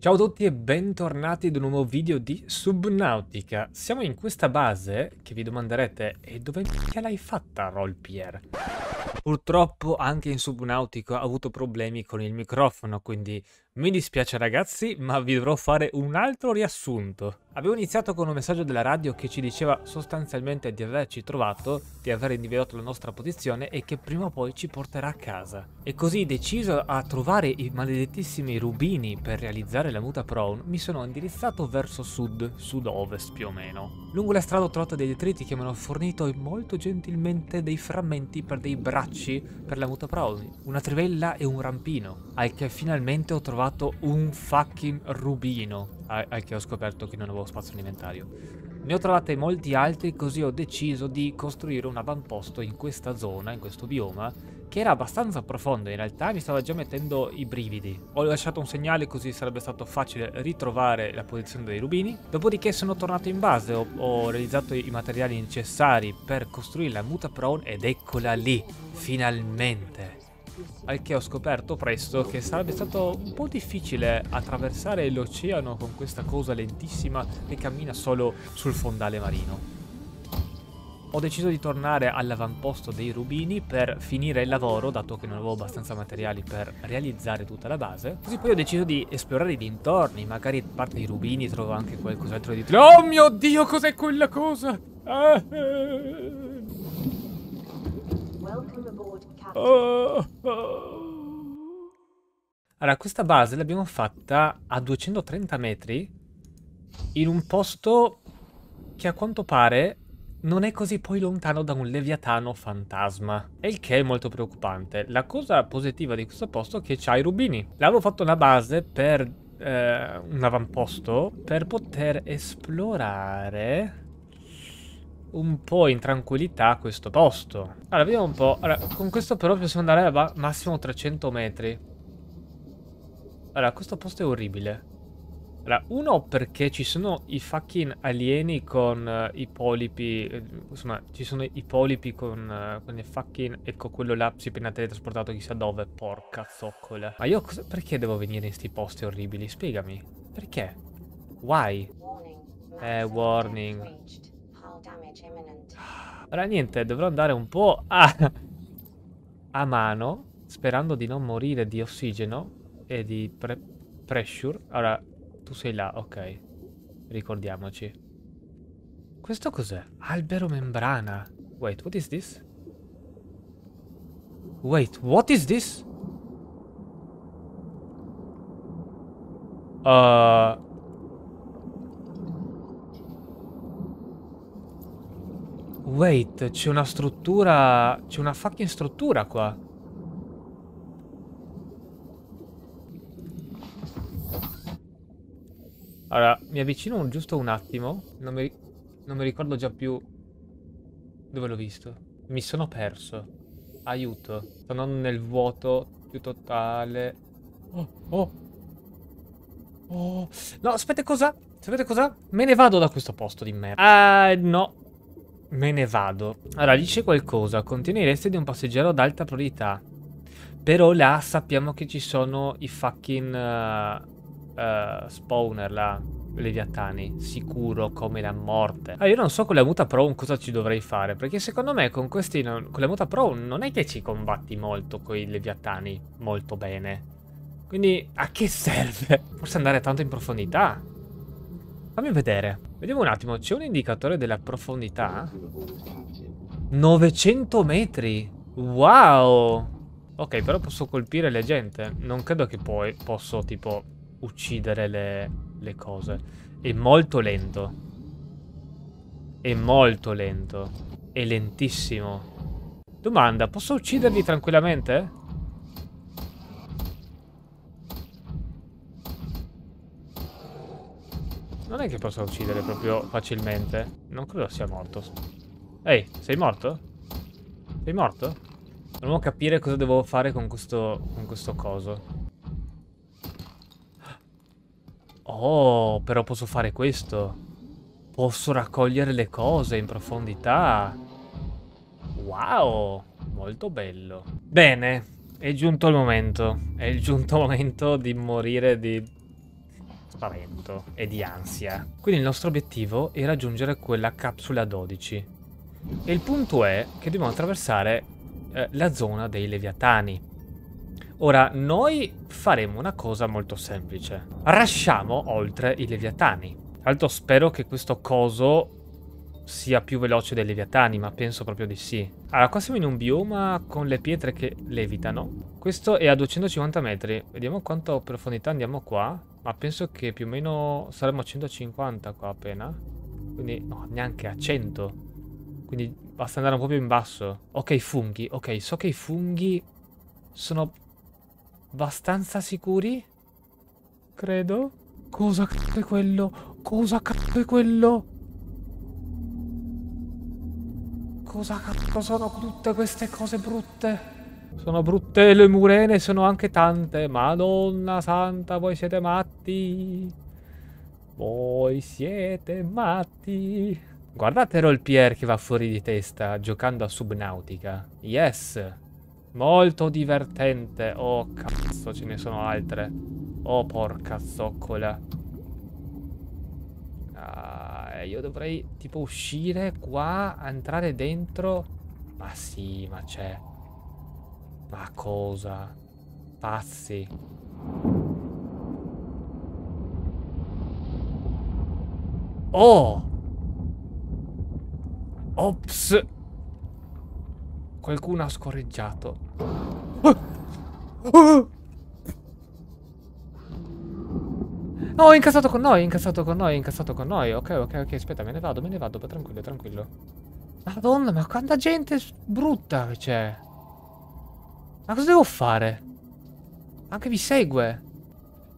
Ciao a tutti e bentornati ad un nuovo video di Subnautica. Siamo in questa base che vi domanderete e dove l'hai fatta Rollpier? Purtroppo anche in Subnautica ho avuto problemi con il microfono, quindi mi dispiace ragazzi, ma vi dovrò fare un altro riassunto. Avevo iniziato con un messaggio della radio che ci diceva sostanzialmente di averci trovato, di aver individuato la nostra posizione e che prima o poi ci porterà a casa. E così deciso a trovare i maledettissimi rubini per realizzare la muta Prone, mi sono indirizzato verso sud, sud-ovest più o meno. Lungo la strada ho trovato dei detriti che mi hanno fornito molto gentilmente dei frammenti per dei bracci per la muta Prone, una trivella e un rampino, al che finalmente ho trovato trovato un fucking rubino al, che ho scoperto che non avevo spazio in inventario. Ne ho trovate molti altri così ho deciso di costruire un avamposto in questa zona, in questo bioma, che era abbastanza profondo in realtà, mi stava già mettendo i brividi. Ho lasciato un segnale così sarebbe stato facile ritrovare la posizione dei rubini. Dopodiché sono tornato in base, ho, ho realizzato i materiali necessari per costruire la muta prone ed eccola lì, finalmente! al che ho scoperto presto che sarebbe stato un po' difficile attraversare l'oceano con questa cosa lentissima che cammina solo sul fondale marino. Ho deciso di tornare all'avamposto dei rubini per finire il lavoro, dato che non avevo abbastanza materiali per realizzare tutta la base. Così poi ho deciso di esplorare i dintorni, magari a parte i rubini trovo anche qualcos'altro dietro. Oh mio Dio, cos'è quella cosa? Ah, eh. Ah. Allora, questa base l'abbiamo fatta a 230 metri in un posto che a quanto pare non è così poi lontano da un leviatano fantasma. E il che è molto preoccupante. La cosa positiva di questo posto è che c'ha i rubini. L'avevo fatto una base per eh, un avamposto per poter esplorare un po' in tranquillità questo posto. Allora, vediamo un po'. Allora, con questo però possiamo andare a massimo 300 metri. Allora, questo posto è orribile. Allora, uno perché ci sono i fucking alieni con uh, i polipi, eh, insomma, ci sono i polipi con, uh, con i fucking, ecco quello là si è appena teletrasportato chissà dove, porca zoccola. Ma io cosa, perché devo venire in sti posti orribili? Spiegami, perché? Why? Eh, warning. Ora niente, dovrò andare un po' a... a mano, sperando di non morire di ossigeno e di pre pressure. Allora, tu sei là, ok. Ricordiamoci. Questo cos'è? Albero membrana. Wait, what is this? Wait, what is this? Uh... Wait, c'è una struttura... C'è una fucking struttura qua. Allora, mi avvicino un, giusto un attimo. Non mi, non mi ricordo già più dove l'ho visto. Mi sono perso. Aiuto. Sono nel vuoto più totale. Oh, oh. Oh. No, aspetta cosa? Sapete cosa? Me ne vado da questo posto di merda. Ah, no. Me ne vado. Allora, dice qualcosa. Contiene i resti di un passeggero ad alta priorità. Però là sappiamo che ci sono i fucking uh, uh, spawner là. Leviatani, sicuro come la morte. Ah, io non so con la muta pro cosa ci dovrei fare, perché secondo me con questi, non, con la muta pro non è che ci combatti molto con i leviatani molto bene. Quindi a che serve? Forse andare tanto in profondità. Fammi vedere. Vediamo un attimo, c'è un indicatore della profondità? 900 metri! Wow! Ok, però posso colpire la gente. Non credo che poi posso, tipo, uccidere le, le cose. È molto lento. È molto lento. È lentissimo. Domanda, posso ucciderli tranquillamente? Non è che posso uccidere proprio facilmente. Non credo sia morto. Ehi, sei morto? Sei morto? Dobbiamo capire cosa devo fare con questo, con questo coso. Oh, però posso fare questo. Posso raccogliere le cose in profondità. Wow, molto bello. Bene, è giunto il momento. È giunto il momento di morire di spavento e di ansia. Quindi il nostro obiettivo è raggiungere quella capsula 12. E il punto è che dobbiamo attraversare eh, la zona dei leviatani. Ora, noi faremo una cosa molto semplice. Rasciamo oltre i leviatani. Altro spero che questo coso sia più veloce dei leviatani, ma penso proprio di sì. Allora, qua siamo in un bioma con le pietre che levitano. Questo è a 250 metri. Vediamo quanto profondità andiamo qua. Ma ah, penso che più o meno saremmo a 150 qua appena. Quindi, no, neanche a 100. Quindi basta andare un po' più in basso. Ok, funghi. Ok, so che i funghi sono abbastanza sicuri. Credo. Cosa cazzo è quello? Cosa cazzo è quello? Cosa cazzo sono tutte queste cose brutte? Sono brutte le murene, sono anche tante. Madonna santa, voi siete matti. Voi siete matti. Guardate Rolpier che va fuori di testa giocando a Subnautica. Yes. Molto divertente. Oh, cazzo, ce ne sono altre. Oh, porca zoccola. Ah, io dovrei tipo uscire qua, entrare dentro. Ma sì, ma c'è. Ma cosa? Pazzi. Oh! Ops! Qualcuno ha scorreggiato. Oh! No, è incazzato con noi, è incazzato con noi, è incazzato con noi. Ok, ok, ok, aspetta, me ne vado, me ne vado, tranquillo, tranquillo. Madonna, ma quanta gente brutta che c'è. Ma cosa devo fare? Anche vi segue.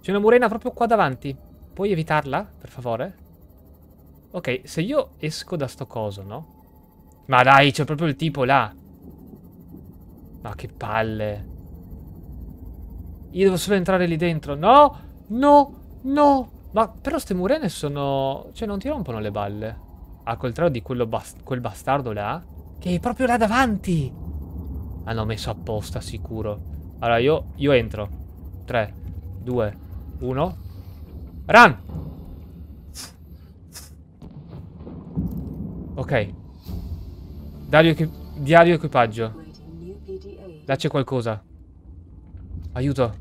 C'è una murena proprio qua davanti. Puoi evitarla, per favore? Ok, se io esco da sto coso, no? Ma dai, c'è proprio il tipo là. Ma che palle. Io devo solo entrare lì dentro. No, no, no. Ma però ste murene sono... Cioè, non ti rompono le balle. Al ah, contrario di bast quel bastardo là. Che è proprio là davanti. Hanno messo apposta, sicuro. Allora, io, io entro. 3, 2, 1. Run! Ok. Dario equi diario equipaggio. Là c'è qualcosa. Aiuto.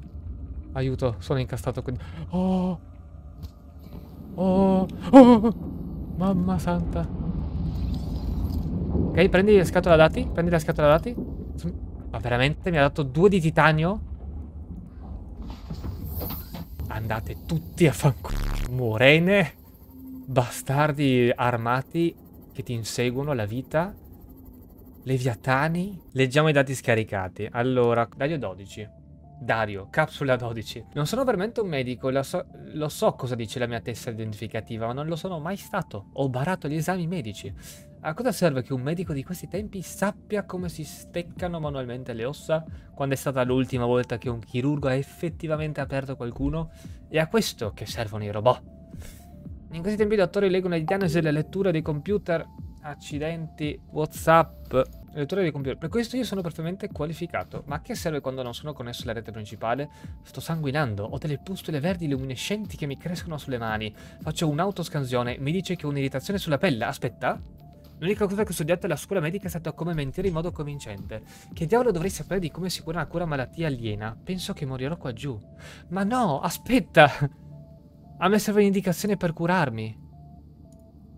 Aiuto, sono incastrato qui. Oh! Oh! Oh! Mamma santa. Ok, prendi la scatola dati. Prendi la scatola dati. Ma veramente? Mi ha dato due di titanio? Andate tutti a fanculo. Morene. Bastardi armati che ti inseguono la vita. Leviatani. Leggiamo i dati scaricati. Allora, Dario 12. Dario, capsula 12. Non sono veramente un medico, lo so, lo so cosa dice la mia testa identificativa, ma non lo sono mai stato. Ho barato gli esami medici. A cosa serve che un medico di questi tempi sappia come si steccano manualmente le ossa? Quando è stata l'ultima volta che un chirurgo ha effettivamente aperto qualcuno? E a questo che servono i robot. In questi tempi i dottori leggono le diagnosi e le letture dei computer, accidenti, whatsapp, letture dei computer. Per questo io sono perfettamente qualificato. Ma a che serve quando non sono connesso alla rete principale? Sto sanguinando, ho delle pustole verdi luminescenti che mi crescono sulle mani. Faccio un'autoscansione, mi dice che ho un'irritazione sulla pelle. Aspetta, L'unica cosa che ho studiato alla scuola medica è stata come mentire in modo convincente. Che diavolo dovrei sapere di come si cura una cura malattia aliena? Penso che morirò qua giù. Ma no, aspetta! A me serve un'indicazione per curarmi.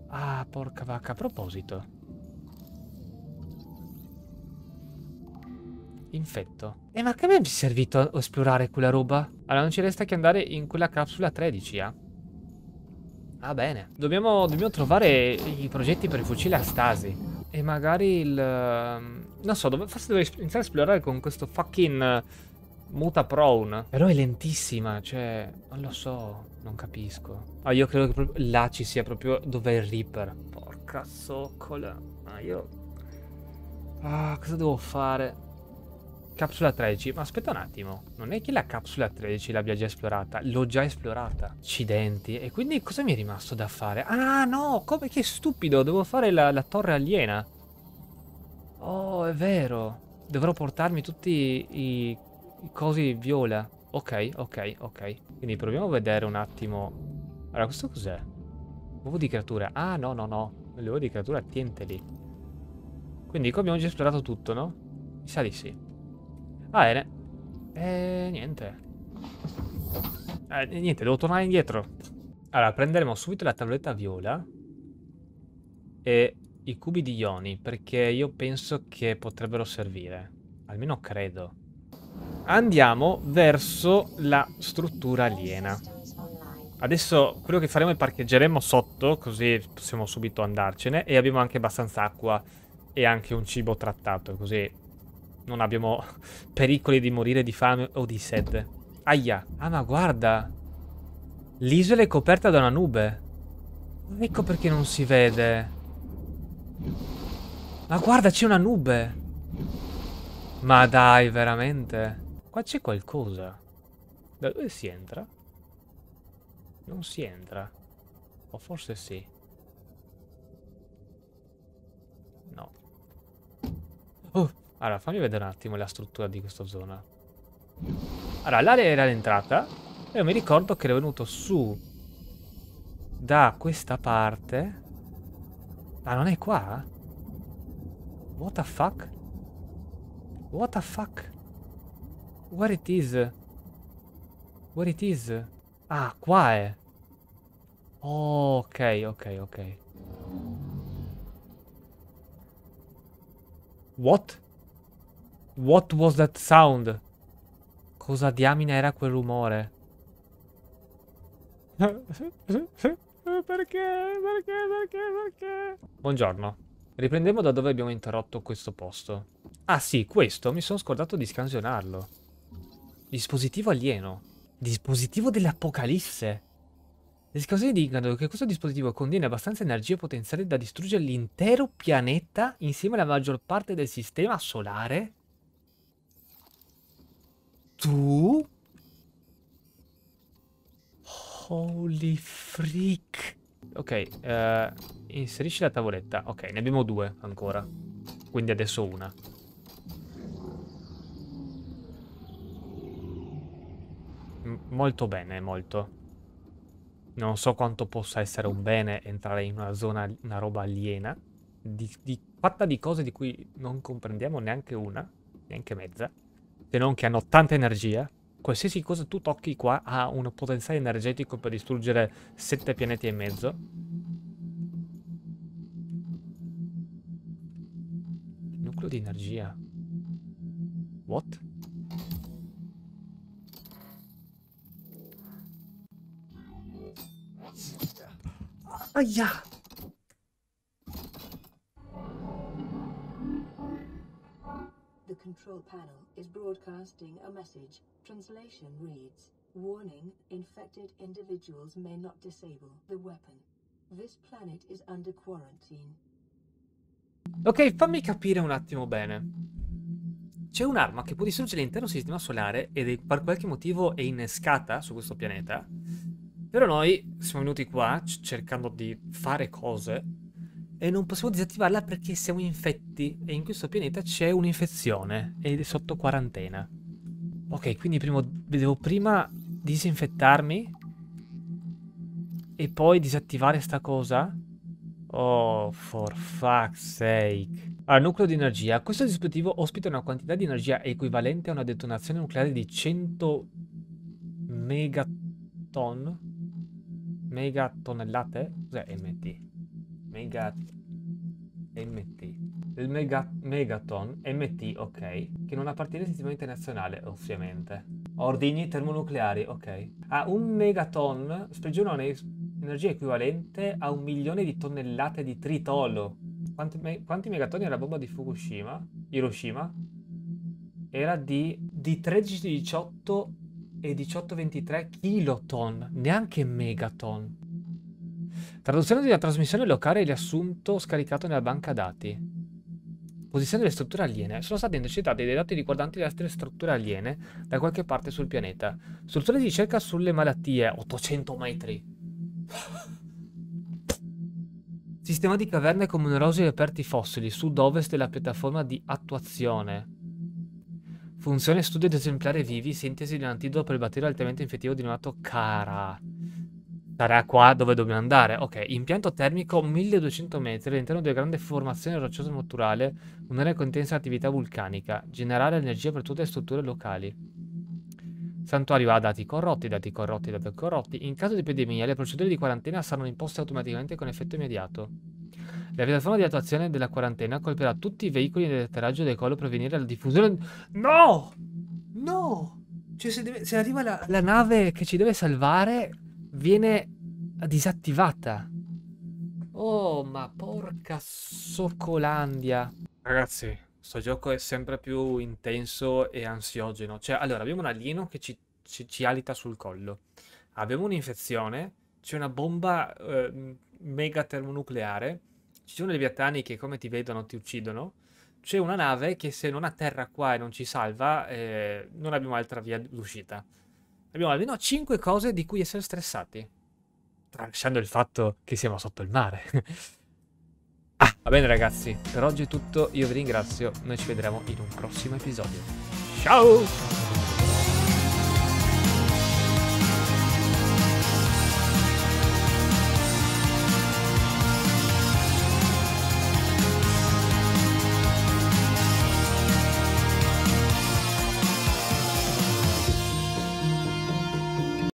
Ah, porca vacca. A proposito. Infetto. E ma che mi è servito esplorare quella roba? Allora non ci resta che andare in quella capsula 13, ah. Eh? Va ah, bene. Dobbiamo, dobbiamo, trovare i progetti per il fucile a stasi. E magari il... Ehm, non so, dove, forse dovrei iniziare a esplorare con questo fucking... Eh, muta prone. Però è lentissima, cioè... Non lo so, non capisco. Ah, io credo che proprio là ci sia proprio dove è il Reaper. Porca soccola. Ah, io... Ah, cosa devo fare? Capsula 13, ma aspetta un attimo, non è che la capsula 13 l'abbia già esplorata, l'ho già esplorata. Accidenti, e quindi cosa mi è rimasto da fare? Ah no, come che stupido, devo fare la, la torre aliena. Oh, è vero, dovrò portarmi tutti i, i cosi viola. Ok, ok, ok. Quindi proviamo a vedere un attimo. Allora, questo cos'è? Uovo di creatura. Ah, no, no, no. L'uovo di creatura tienteli. Quindi qua abbiamo già esplorato tutto, no? Mi sa di sì. Va bene. E eh, niente. Eh, niente, devo tornare indietro. Allora, prenderemo subito la tavoletta viola e i cubi di ioni, perché io penso che potrebbero servire. Almeno credo. Andiamo verso la struttura aliena. Adesso quello che faremo è parcheggeremo sotto, così possiamo subito andarcene, e abbiamo anche abbastanza acqua e anche un cibo trattato, così non abbiamo pericoli di morire di fame o di sete. Aia. Ah, ma guarda. L'isola è coperta da una nube. Ecco perché non si vede. Ma guarda, c'è una nube. Ma dai, veramente. Qua c'è qualcosa. Da dove si entra? Non si entra. O forse sì. No. Oh, allora, fammi vedere un attimo la struttura di questa zona. Allora, l'area era l'entrata. E io mi ricordo che ero venuto su da questa parte. Ma ah, non è qua? What the fuck? What the fuck? Where it is? Where it is? Ah, qua è. Oh, ok, ok, ok. What? What was that sound? Cosa diamine era quel rumore? perché? Perché? Perché? Perché? Buongiorno. Riprendiamo da dove abbiamo interrotto questo posto. Ah sì, questo mi sono scordato di scansionarlo. Dispositivo alieno. Dispositivo dell'apocalisse. Le scansioni dicono che questo dispositivo contiene abbastanza energia potenziale da distruggere l'intero pianeta insieme alla maggior parte del sistema solare tu? Holy freak. Ok, uh, inserisci la tavoletta. Ok, ne abbiamo due ancora. Quindi adesso una. M molto bene, molto. Non so quanto possa essere un bene entrare in una zona, una roba aliena, di, di, fatta di cose di cui non comprendiamo neanche una, neanche mezza se non che hanno tanta energia. Qualsiasi cosa tu tocchi qua ha un potenziale energetico per distruggere sette pianeti e mezzo. Nucleo di energia. What? Aia! control panel is broadcasting a message. Translation reads, Warning, infected individuals may not disable the weapon. This planet is under quarantine. Ok, fammi capire un attimo bene. C'è un'arma che può distruggere l'intero sistema solare ed è per qualche motivo è innescata su questo pianeta. Però noi siamo venuti qua cercando di fare cose e non possiamo disattivarla perché siamo infetti e in questo pianeta c'è un'infezione ed è sotto quarantena. Ok, quindi primo, devo prima disinfettarmi e poi disattivare sta cosa? Oh, for fuck's sake. Allora, ah, nucleo di energia. Questo dispositivo ospita una quantità di energia equivalente a una detonazione nucleare di 100 megaton megatonnellate? Cos'è MT? Mega... MT. Il Mega... Megaton MT, ok, che non appartiene al sistema internazionale, ovviamente. Ordini termonucleari, ok. A un megaton sprigiona un'energia equivalente a un milione di tonnellate di tritolo. Quanti, me quanti megatoni era la bomba di Fukushima? Hiroshima? Era di, di 13, 18 e 18, 23 kiloton, neanche megaton. Traduzione della trasmissione locale e riassunto scaricato nella banca dati. Posizione delle strutture aliene. Sono stati intercettati dei dati riguardanti le altre strutture aliene da qualche parte sul pianeta. Strutture di ricerca sulle malattie. 800 metri. Sistema di caverne con numerosi reperti fossili sud-ovest della piattaforma di attuazione. Funzione studio di esemplari vivi, sintesi di un antidoto per il batterio altamente infettivo denominato CARA sarà qua dove dobbiamo andare. Ok, impianto termico 1200 metri all'interno di una grande formazione rocciosa naturale, un'area con intensa attività vulcanica, generare energia per tutte le strutture locali. Santuario ha dati corrotti, dati corrotti, dati corrotti. In caso di epidemia, le procedure di quarantena saranno imposte automaticamente con effetto immediato. La piattaforma di attuazione della quarantena colpirà tutti i veicoli nel atterraggio del collo per prevenire la diffusione... No! No! Cioè, se, deve... se arriva la... la nave che ci deve salvare, viene disattivata. Oh, ma porca soccolandia. Ragazzi, sto gioco è sempre più intenso e ansiogeno. Cioè, allora, abbiamo un alieno che ci, ci, ci alita sul collo. Abbiamo un'infezione, c'è una bomba eh, mega termonucleare, ci sono dei leviatani che come ti vedono ti uccidono, c'è una nave che se non atterra qua e non ci salva, eh, non abbiamo altra via d'uscita. Abbiamo almeno 5 cose di cui essere stressati. Tralasciando il fatto che siamo sotto il mare. ah, va bene ragazzi, per oggi è tutto, io vi ringrazio, noi ci vedremo in un prossimo episodio. Ciao!